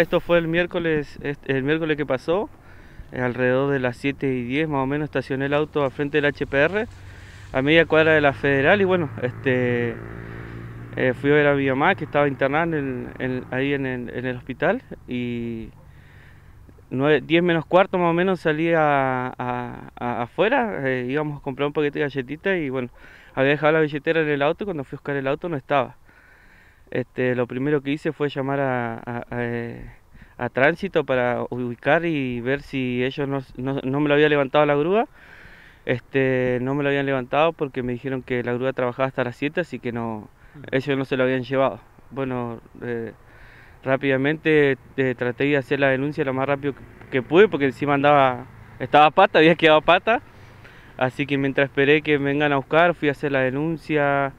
Esto fue el miércoles, el miércoles que pasó, eh, alrededor de las 7 y 10 más o menos estacioné el auto al frente del HPR, a media cuadra de la Federal y bueno, este, eh, fui a ver a mi mamá que estaba internada ahí en el, hospital y 10 menos cuarto más o menos salí afuera, eh, íbamos a comprar un paquete de galletitas y bueno, había dejado la billetera en el auto y cuando fui a buscar el auto no estaba. Este, lo primero que hice fue llamar a, a, tránsito para ubicar y ver si ellos no, me lo había levantado la grúa. Este, no me lo habían levantado porque me dijeron que la grúa trabajaba hasta las 7, así que no, ellos no se lo habían llevado. Bueno, eh, rápidamente eh, traté de hacer la denuncia lo más rápido que, pude porque encima andaba, estaba pata, había quedado pata. Así que mientras esperé que me vengan a buscar, fui a hacer la denuncia,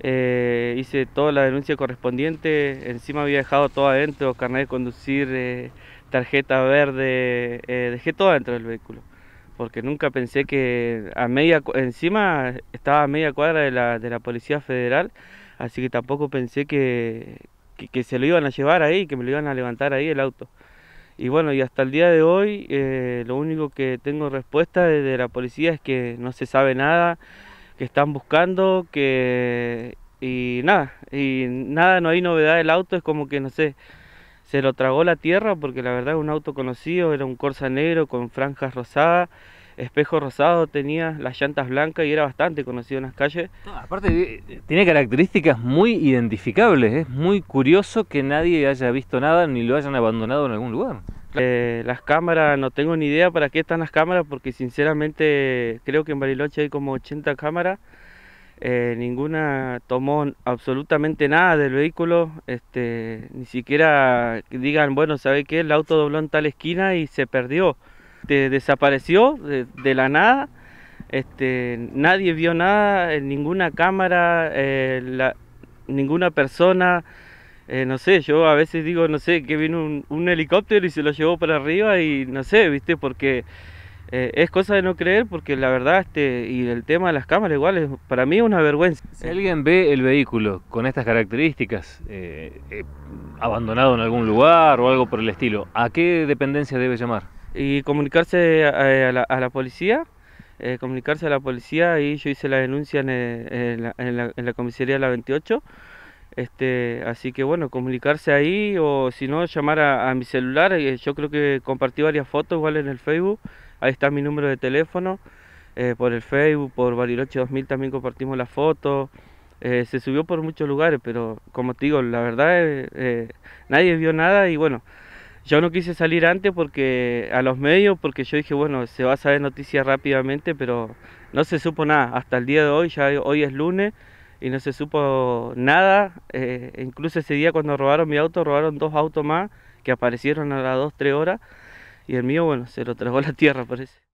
eh, hice toda la denuncia correspondiente, encima había dejado todo adentro, carnet de conducir, eh, tarjeta verde, eh, dejé todo adentro del vehículo, porque nunca pensé que a media, encima estaba a media cuadra de la, de la Policía Federal, así que tampoco pensé que, que, se lo iban a llevar ahí, que me lo iban a levantar ahí el auto. Y bueno, y hasta el día de hoy lo único que tengo respuesta desde de la policía es que no se sabe nada, que están buscando, que y nada, y nada, no hay novedad del auto, es como que no sé, se lo tragó la tierra porque la verdad es un auto conocido, era un Corsa negro con franjas rosadas, espejo rosado tenía, las llantas blancas y era bastante conocido en las calles. aparte eh, tiene características muy identificables, es muy curioso que nadie haya visto nada ni lo hayan abandonado en algún lugar. Eh, las cámaras, no tengo ni idea para qué están las cámaras, porque sinceramente creo que en Bariloche hay como 80 cámaras. Eh, ninguna tomó absolutamente nada del vehículo, este, ni siquiera digan, bueno, ¿sabe qué? El auto dobló en tal esquina y se perdió, desapareció de, la nada, este, nadie vio nada, ninguna cámara, eh, la, ninguna persona, eh, no sé, yo a veces digo, no sé, que vino un, helicóptero y se lo llevó para arriba y no sé, viste, porque eh, es cosa de no creer, porque la verdad, este, y el tema de las cámaras igual, es, para mí es una vergüenza. Si alguien ve el vehículo con estas características, eh, abandonado en algún lugar o algo por el estilo, ¿a qué dependencia debe llamar? Y comunicarse a, la, policía, comunicarse a la policía y yo hice la denuncia en, la, en, la, comisaría de la 28 este, así que bueno, comunicarse ahí o si no, llamar a, mi celular. Eh, yo creo que compartí varias fotos igual en el Facebook. Ahí está mi número de teléfono. Eh, por el Facebook, por Bariloche 2000 también compartimos las fotos. Eh, se subió por muchos lugares, pero como te digo, la verdad nadie vio nada y bueno, yo no quise salir antes porque a los medios, porque yo dije, bueno, se va a saber noticias rápidamente, pero no se supo nada. Hasta el día de hoy, ya hoy es lunes y no se supo nada. Eh, incluso ese día cuando robaron mi auto, robaron dos autos más que aparecieron a las 2-3 horas y el mío, bueno, se lo tragó la tierra, parece.